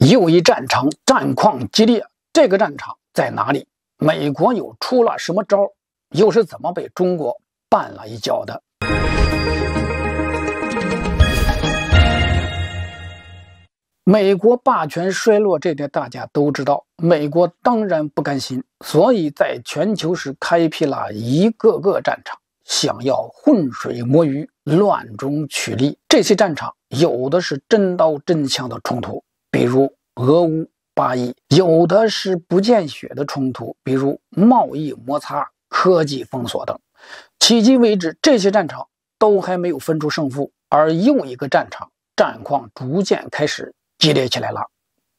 又一战场，战况激烈。这个战场在哪里？美国又出了什么招？又是怎么被中国绊了一脚的？美国霸权衰落这点大家都知道，美国当然不甘心，所以在全球是开辟了一个个战场，想要浑水摸鱼、乱中取利。这些战场有的是真刀真枪的冲突。比如俄乌、巴以，有的是不见血的冲突，比如贸易摩擦、科技封锁等。迄今为止，这些战场都还没有分出胜负。而又一个战场战况逐渐开始激烈起来了，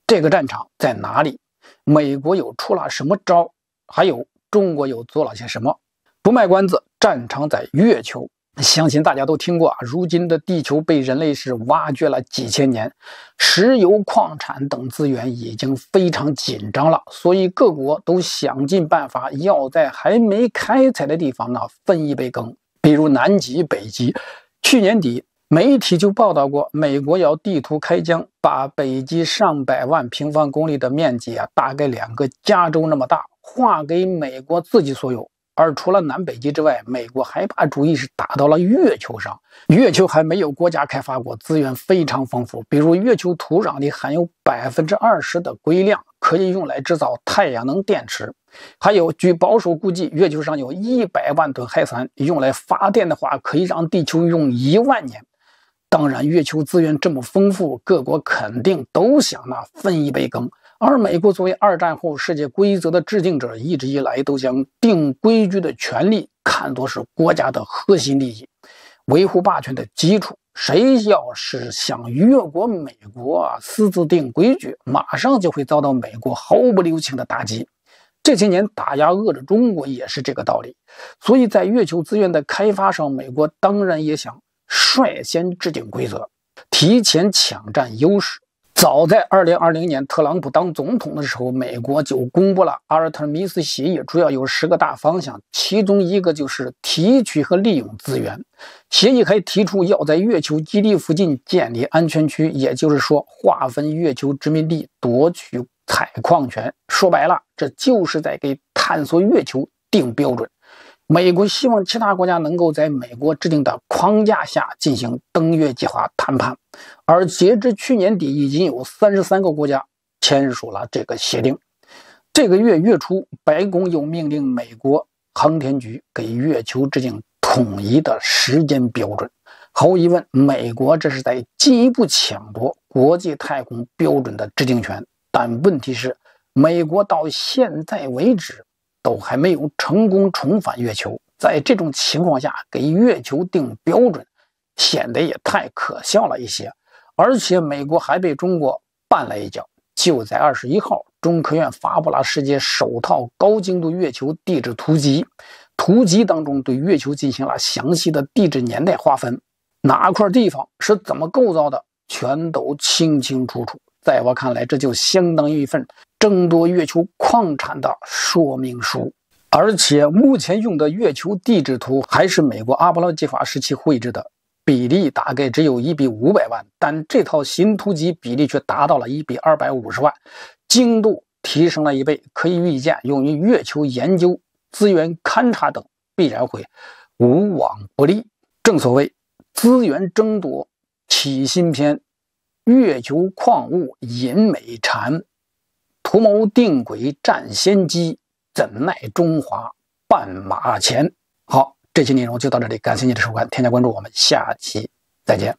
这个战场在哪里？美国有出了什么招？还有中国又做了些什么？不卖关子，战场在月球。相信大家都听过啊，如今的地球被人类是挖掘了几千年，石油、矿产等资源已经非常紧张了，所以各国都想尽办法要在还没开采的地方呢分一杯羹。比如南极、北极，去年底媒体就报道过，美国要地图开疆，把北极上百万平方公里的面积啊，大概两个加州那么大，划给美国自己所有。而除了南北极之外，美国还把主意是打到了月球上。月球还没有国家开发过，资源非常丰富。比如，月球土壤里含有百分之二十的硅量，可以用来制造太阳能电池。还有，据保守估计，月球上有一百万吨氦三，用来发电的话，可以让地球用一万年。当然，月球资源这么丰富，各国肯定都想那分一杯羹。而美国作为二战后世界规则的制定者，一直以来都将定规矩的权利看作是国家的核心利益，维护霸权的基础。谁要是想越过美国私自定规矩，马上就会遭到美国毫不留情的打击。这些年打压遏制中国也是这个道理。所以在月球资源的开发上，美国当然也想。率先制定规则，提前抢占优势。早在2020年特朗普当总统的时候，美国就公布了阿尔忒弥斯协议，主要有十个大方向，其中一个就是提取和利用资源。协议还提出要在月球基地附近建立安全区，也就是说划分月球殖民地，夺取采矿权。说白了，这就是在给探索月球定标准。美国希望其他国家能够在美国制定的框架下进行登月计划谈判，而截至去年底，已经有三十三个国家签署了这个协定。这个月月初，白宫又命令美国航天局给月球制定统一的时间标准。毫无疑问，美国这是在进一步抢夺国际太空标准的制定权。但问题是，美国到现在为止。都还没有成功重返月球，在这种情况下给月球定标准，显得也太可笑了一些。而且美国还被中国绊了一脚。就在二十一号，中科院发布了世界首套高精度月球地质图集，图集当中对月球进行了详细的地质年代划分，哪块地方是怎么构造的，全都清清楚楚。在我看来，这就相当于一份。争夺月球矿产的说明书，而且目前用的月球地质图还是美国阿波罗计划时期绘制的，比例大概只有一比五百万，但这套新图集比例却达到了一比二百五十万，精度提升了一倍。可以预见，用于月球研究、资源勘察等，必然会无往不利。正所谓，资源争夺起新篇，月球矿物引美馋。图谋定轨占先机，怎奈中华半马前。好，这期内容就到这里，感谢你的收看，添加关注，我们下期再见。